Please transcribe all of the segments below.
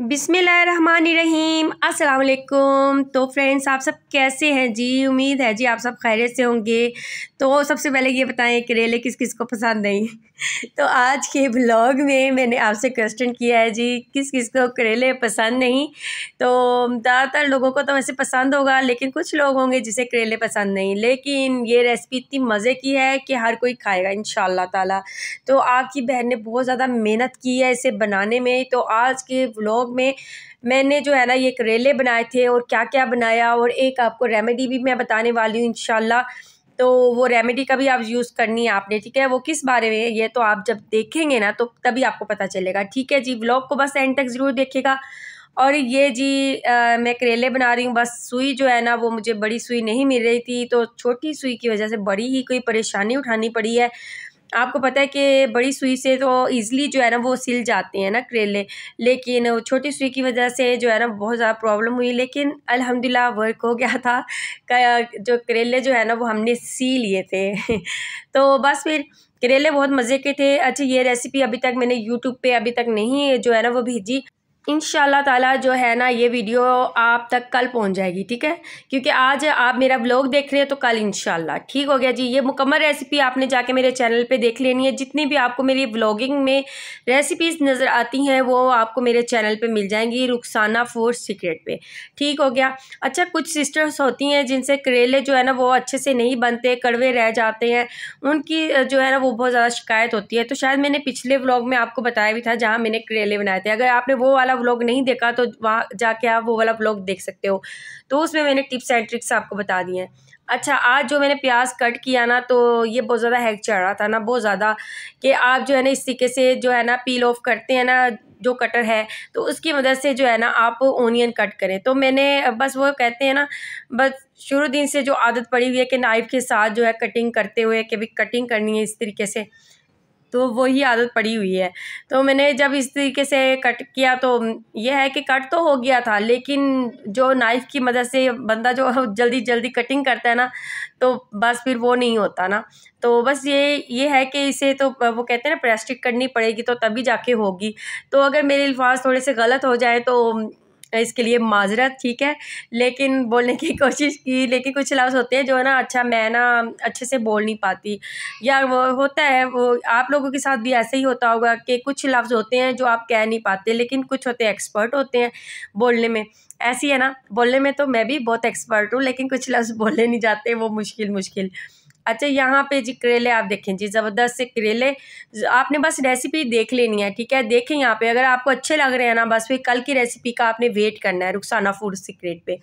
बिसमीम अस्सलाम तो फ्रेंड्स आप सब कैसे हैं जी उम्मीद है जी आप सब खैरियत से होंगे तो सबसे पहले ये बताएं करेले किस किस को पसंद नहीं तो आज के ब्लॉग में मैंने आपसे क्वेश्चन किया है जी किस किस को करेले पसंद नहीं तो ज़्यादातर लोगों को तो वैसे पसंद होगा लेकिन कुछ लोग होंगे जिसे करेले पसंद नहीं लेकिन ये रेसिपी इतनी मज़े की है कि हर कोई खाएगा इन ताला तो आपकी बहन ने बहुत ज़्यादा मेहनत की है इसे बनाने में तो आज के ब्लॉग ब्लॉग में मैंने जो है ना ये करेले बनाए थे और क्या क्या बनाया और एक आपको रेमेडी भी मैं बताने वाली हूँ इन तो वो रेमेडी का भी आप यूज़ करनी है आपने ठीक है वो किस बारे में ये तो आप जब देखेंगे ना तो तभी आपको पता चलेगा ठीक है जी ब्लॉग को बस एंड तक ज़रूर देखेगा और ये जी आ, मैं करेले बना रही हूँ बस सुई जो है ना वो मुझे बड़ी सुई नहीं मिल रही थी तो छोटी सुई की वजह से बड़ी ही कोई परेशानी उठानी पड़ी है आपको पता है कि बड़ी सुई से तो ईज़िली जो है ना वो सिल जाते हैं ना करेले लेकिन छोटी सुई की वजह से जो है ना बहुत ज़्यादा प्रॉब्लम हुई लेकिन अल्हम्दुलिल्लाह वर्क हो गया था जो करेले जो है ना वो हमने सी लिए थे तो बस फिर करेले बहुत मज़े के थे अच्छा ये रेसिपी अभी तक मैंने यूट्यूब पे अभी तक नहीं जो है ना वो भेजी इन ताला जो है ना ये वीडियो आप तक कल पहुंच जाएगी ठीक है क्योंकि आज आप मेरा ब्लॉग देख रहे हैं तो कल इन ठीक हो गया जी ये मुकम्मल रेसिपी आपने जाके मेरे चैनल पे देख लेनी है जितनी भी आपको मेरी ब्लॉगिंग में रेसिपीज़ नज़र आती हैं वो आपको मेरे चैनल पे मिल जाएंगी रुखसाना फोर सीक्रेट पर ठीक हो गया अच्छा कुछ सिस्टर्स होती हैं जिनसे करेले जो है ना वो अच्छे से नहीं बनते कड़वे रह जाते हैं उनकी जो है ना वो बहुत ज़्यादा शिकायत होती है तो शायद मैंने पिछले ब्लॉग में आपको बताया भी था जहाँ मैंने करेले बनाए थे अगर आपने वो वाला व्लॉग नहीं देखा तो वहाँ जाके आप वो वाला व्लॉग देख सकते हो तो उसमें मैंने टिप्स एंड ट्रिक्स आपको बता दिए हैं अच्छा आज जो मैंने प्याज कट किया ना तो ये बहुत ज़्यादा हैक चढ़ रहा था ना बहुत ज़्यादा कि आप जो है ना इस तरीके से जो है ना पील ऑफ करते हैं ना जो कटर है तो उसकी मदद से जो है ना आप ओनियन कट करें तो मैंने बस वो कहते हैं ना बस शुरू दिन से जो आदत पड़ी हुई है कि नाइफ़ के साथ जो है कटिंग करते हुए कि भी कटिंग करनी है इस तरीके से तो वही आदत पड़ी हुई है तो मैंने जब इस तरीके से कट किया तो यह है कि कट तो हो गया था लेकिन जो नाइफ़ की मदद से बंदा जो जल्दी जल्दी कटिंग करता है ना तो बस फिर वो नहीं होता ना तो बस ये ये है कि इसे तो वो कहते हैं ना प्रेस्टिक करनी पड़ेगी तो तभी जाके होगी तो अगर मेरे अल्फाज थोड़े से गलत हो जाए तो इसके लिए माजरत ठीक है लेकिन बोलने की कोशिश की लेकिन कुछ लफ्ज़ होते हैं जो है ना अच्छा मैं ना अच्छे से बोल नहीं पाती या वो होता है वो आप लोगों के साथ भी ऐसे ही होता होगा कि कुछ लफ्ज़ होते हैं जो आप कह नहीं पाते लेकिन कुछ होते एक्सपर्ट होते हैं बोलने में ऐसी है ना बोलने में तो मैं भी बहुत एक्सपर्ट हूँ लेकिन कुछ लफ्ज़ बोले नहीं जाते वो मुश्किल मुश्किल अच्छा यहाँ पे जी करेले आप देखें जी ज़बरदस्त से करेले आपने बस रेसिपी देख लेनी है ठीक है देखें यहाँ पे अगर आपको अच्छे लग रहे हैं ना बस फिर कल की रेसिपी का आपने वेट करना है रुखसाना फूड सीक्रेट पे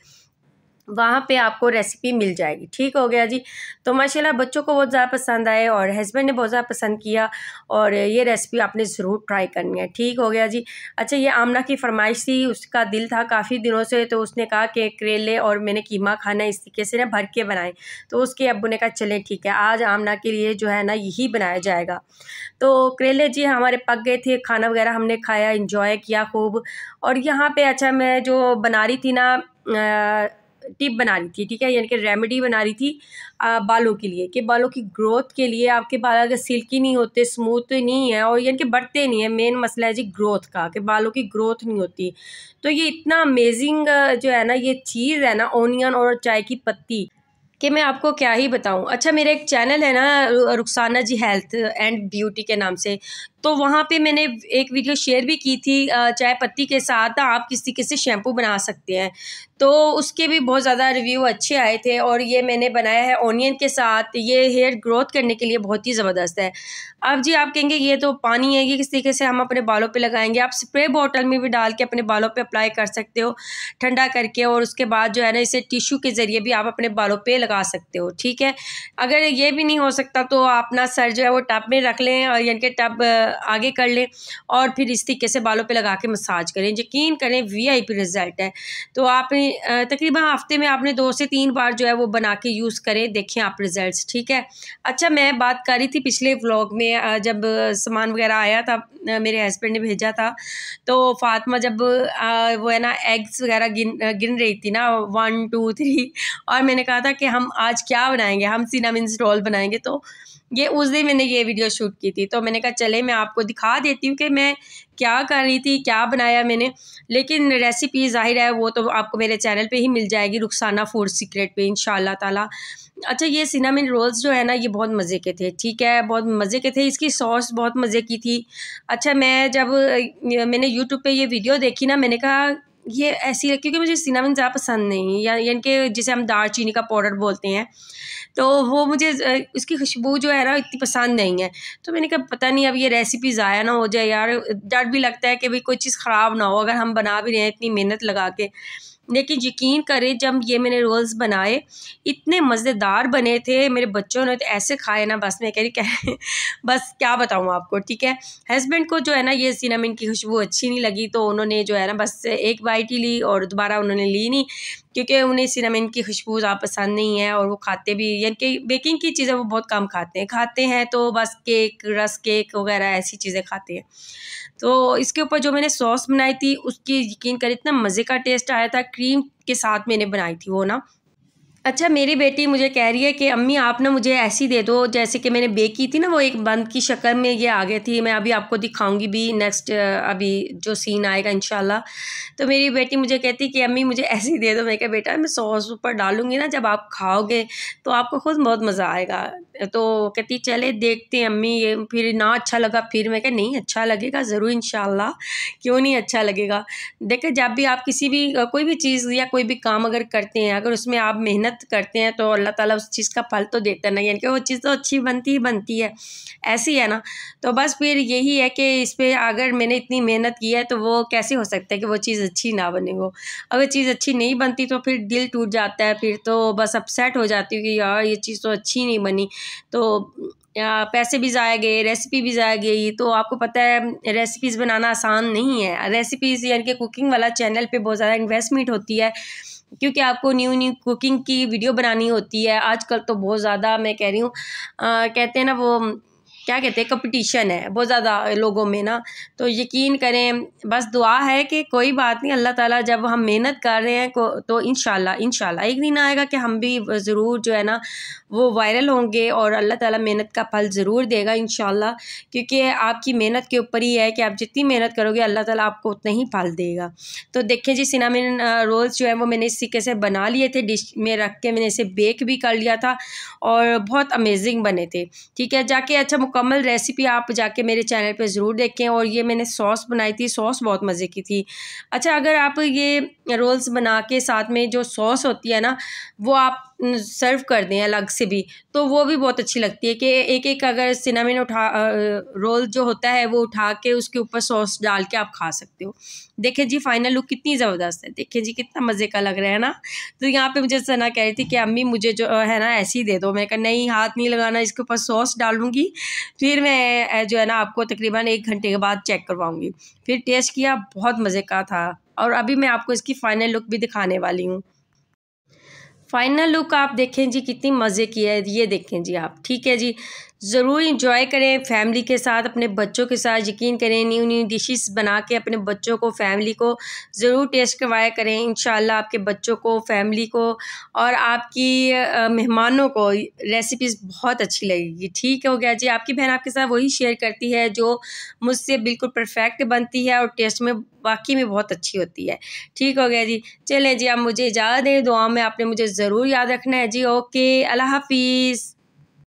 वहाँ पे आपको रेसिपी मिल जाएगी ठीक हो गया जी तो माशाल्लाह बच्चों को बहुत ज़्यादा पसंद आए और हस्बैंड ने बहुत ज़्यादा पसंद किया और ये रेसिपी आपने ज़रूर ट्राई करनी है ठीक हो गया जी अच्छा ये आमना की फरमाइश थी उसका दिल था काफ़ी दिनों से तो उसने कहा कि करेले और मैंने कीमा खाना इस तरीके से ना भर के बनाए तो उसके अबू ने कहा चले ठीक है आज आमना के लिए जो है ना यही बनाया जाएगा तो करेले जी हमारे पक गए थे खाना वगैरह हमने खाया इंजॉय किया खूब और यहाँ पर अच्छा मैं जो बना रही थी ना टिप बना रही थी ठीक है यानी कि रेमेडी बना रही थी आ, बालों के लिए कि बालों की ग्रोथ के लिए आपके बाल अगर सिल्की नहीं होते स्मूथ नहीं है और यानी कि बढ़ते नहीं है मेन मसला है जी ग्रोथ का कि बालों की ग्रोथ नहीं होती तो ये इतना अमेजिंग जो है ना ये चीज़ है ना ओनियन और चाय की पत्ती कि मैं आपको क्या ही बताऊं अच्छा मेरा एक चैनल है ना Rukhsana ji health and beauty के नाम से तो वहाँ पे मैंने एक वीडियो शेयर भी की थी चाय पत्ती के साथ आप किस तरीके से शैम्पू बना सकते हैं तो उसके भी बहुत ज़्यादा रिव्यू अच्छे आए थे और ये मैंने बनाया है ऑनियन के साथ ये हेयर ग्रोथ करने के लिए बहुत ही ज़बरदस्त है अब जी आप कहेंगे ये तो पानी है ये किस तरीके से हम अपने बालों पे लगाएंगे आप स्प्रे बॉटल में भी डाल के अपने बालों पे अप्लाई कर सकते हो ठंडा करके और उसके बाद जो है ना इसे टिश्यू के ज़रिए भी आप अपने बालों पर लगा सकते हो ठीक है अगर ये भी नहीं हो सकता तो आप सर जो है वो टब में रख लें और यानी कि टब आगे कर लें और फिर इस तरीके से बालों पे लगा के मसाज करें यकीन करें वीआईपी रिजल्ट है तो आपने तकरीबन हफ्ते में आपने दो से तीन बार जो है वो बना के यूज़ करें देखें आप रिज़ल्ट ठीक है अच्छा मैं बात कर रही थी पिछले व्लॉग में जब सामान वगैरह आया था मेरे हस्बैंड ने भेजा था तो फातमा जब वो है ना एग्स वगैरह गिन गिन रही थी ना वन टू थ्री और मैंने कहा था कि हम आज क्या बनाएंगे हम सिनामिन रोल बनाएंगे तो ये उस दिन मैंने ये वीडियो शूट की थी तो मैंने कहा चले मैं आपको दिखा देती हूँ कि मैं क्या कर रही थी क्या बनाया मैंने लेकिन रेसिपी ज़ाहिर है वो तो आपको मेरे चैनल पे ही मिल जाएगी रुखसाना फूड सीक्रेट पे इन ताला अच्छा ये सिनामिन रोल्स जो है ना ये बहुत मज़े के थे ठीक है बहुत मज़े के थे इसकी सॉस बहुत मज़े की थी अच्छा मैं जब मैंने यूट्यूब पर यह वीडियो देखी ना मैंने कहा ये ऐसी है क्योंकि मुझे सिनामिन ज़्यादा पसंद नहीं है या यानी कि जिसे हम दार चीनी का पाउडर बोलते हैं तो वो मुझे उसकी खुशबू जो है ना इतनी पसंद नहीं है तो मैंने कहा पता नहीं अब ये रेसिपी ज़ाया ना हो जाए यार डर भी लगता है कि भाई कोई चीज़ ख़राब ना हो अगर हम बना भी रहे हैं इतनी मेहनत लगा के लेकिन यकीन करें जब ये मैंने रोल्स बनाए इतने मज़ेदार बने थे मेरे बच्चों ने तो ऐसे खाए ना बस मैं कह रही कह बस क्या बताऊँ आपको ठीक है हस्बैंड को जो है ना ये सिनेमिन की खुशबू अच्छी नहीं लगी तो उन्होंने जो है ना बस एक बाइट ही ली और दोबारा उन्होंने ली नहीं क्योंकि उन्हें सिनेमिन की खुशबू ज़्यादा पसंद नहीं है और वो खाते भी यानी कि बेकिंग की चीज़ें वो बहुत कम खाते हैं खाते हैं तो बस केक रस केक वगैरह ऐसी चीज़ें खाते हैं तो इसके ऊपर जो मैंने सॉस बनाई थी उसकी यकीन कर इतना मज़े का टेस्ट आया था क्रीम के साथ मैंने बनाई थी वो ना अच्छा मेरी बेटी मुझे कह रही है कि अम्मी आप ना मुझे ऐसी दे दो जैसे कि मैंने बेक की थी ना वो एक बंद की शक्ल में ये आ गई थी मैं अभी आपको दिखाऊंगी भी नेक्स्ट अभी जो सीन आएगा इन तो मेरी बेटी मुझे कहती कि अम्मी मुझे ऐसी दे दो मैं क्या बेटा मैं सॉस ऊपर डालूंगी ना जब आप खाओगे तो आपको खुद बहुत मज़ा आएगा तो कहती चले देखते हैं अम्मी ये फिर ना अच्छा लगा फिर मैं क्या नहीं अच्छा लगेगा ज़रूर इन क्यों नहीं अच्छा लगेगा देखे जब भी आप किसी भी कोई भी चीज़ या कोई भी काम अगर करते हैं अगर उसमें आप मेहनत मेहनत करते हैं तो अल्लाह ताला उस चीज़ का फल तो देता ना यानी कि वो चीज़ तो अच्छी बनती ही बनती है ऐसी है ना तो बस फिर यही है कि इस पर अगर मैंने इतनी मेहनत की है तो वो कैसे हो सकता है कि वो चीज़ अच्छी ना बने वो अगर चीज़ अच्छी नहीं बनती तो फिर दिल टूट जाता है फिर तो बस अपसेट हो जाती हूँ कि यार ये चीज़ तो अच्छी नहीं बनी तो पैसे भी ज़ाया गए रेसिपी भी ज़ाया गई तो आपको पता है रेसिपीज़ बनाना आसान नहीं है रेसिपीज़ यानी कि कुकिंग वाला चैनल पे बहुत ज़्यादा इन्वेस्टमेंट होती है क्योंकि आपको न्यू न्यू कुकिंग की वीडियो बनानी होती है आजकल तो बहुत ज़्यादा मैं कह रही हूँ कहते हैं ना वो क्या कहते हैं कंपटीशन है बहुत ज़्यादा लोगों में ना तो यकीन करें बस दुआ है कि कोई बात नहीं अल्लाह ताला जब हम मेहनत कर रहे हैं को तो इन शाला एक दिन आएगा कि हम भी ज़रूर जो है ना वो वायरल होंगे और अल्लाह ताला मेहनत का फल ज़रूर देगा इन क्योंकि आपकी मेहनत के ऊपर ही है कि आप जितनी मेहनत करोगे अल्लाह ताली आपको उतना ही फल देगा तो देखें जी सिनामिन रोल्स जो है वो मैंने इस सिक्के से बना लिए थे डिश में रख के मैंने इसे बेक भी कर लिया था और बहुत अमेजिंग बने थे ठीक है जाके अच्छा मुकम्मल रेसिपी आप जाके मेरे चैनल पे ज़रूर देखें और ये मैंने सॉस बनाई थी सॉस बहुत मज़े की थी अच्छा अगर आप ये रोल्स बना के साथ में जो सॉस होती है ना वो आप सर्व कर दें अलग से भी तो वो भी बहुत अच्छी लगती है कि एक एक अगर सिनामिन उठा रोल जो होता है वो उठा के उसके ऊपर सॉस डाल के आप खा सकते हो देखें जी फाइनल लुक कितनी ज़बरदस्त है देखें जी कितना मज़े का लग रहा है ना तो यहाँ पे मुझे सना कह रही थी कि अम्मी मुझे जो है ना ऐसे ही दे दो मैं कहा नहीं हाथ नहीं लगाना इसके ऊपर सॉस डालूंगी फिर मैं जो है ना आपको तकरीबन एक घंटे के बाद चेक करवाऊँगी फिर टेस्ट किया बहुत मज़े का था और अभी मैं आपको इसकी फ़ाइनल लुक भी दिखाने वाली हूँ फाइनल लुक आप देखें जी कितनी मज़े की है ये देखें जी आप ठीक है जी ज़रूर इंजॉय करें फैमिली के साथ अपने बच्चों के साथ यकीन करें न्यू न्यू डिशेस बना के अपने बच्चों को फैमिली को ज़रूर टेस्ट करवाया करें इन आपके बच्चों को फैमिली को और आपकी मेहमानों को रेसिपीज़ बहुत अच्छी लगेगी ठीक हो गया जी आपकी बहन आपके साथ वही शेयर करती है जो मुझसे बिल्कुल परफेक्ट बनती है और टेस्ट में वाकई में बहुत अच्छी होती है ठीक हो गया जी चलें जी आप मुझे इजाज़त दें दुआ में आपने मुझे ज़रूर याद रखना है जी ओके अल्लाह हाफिज़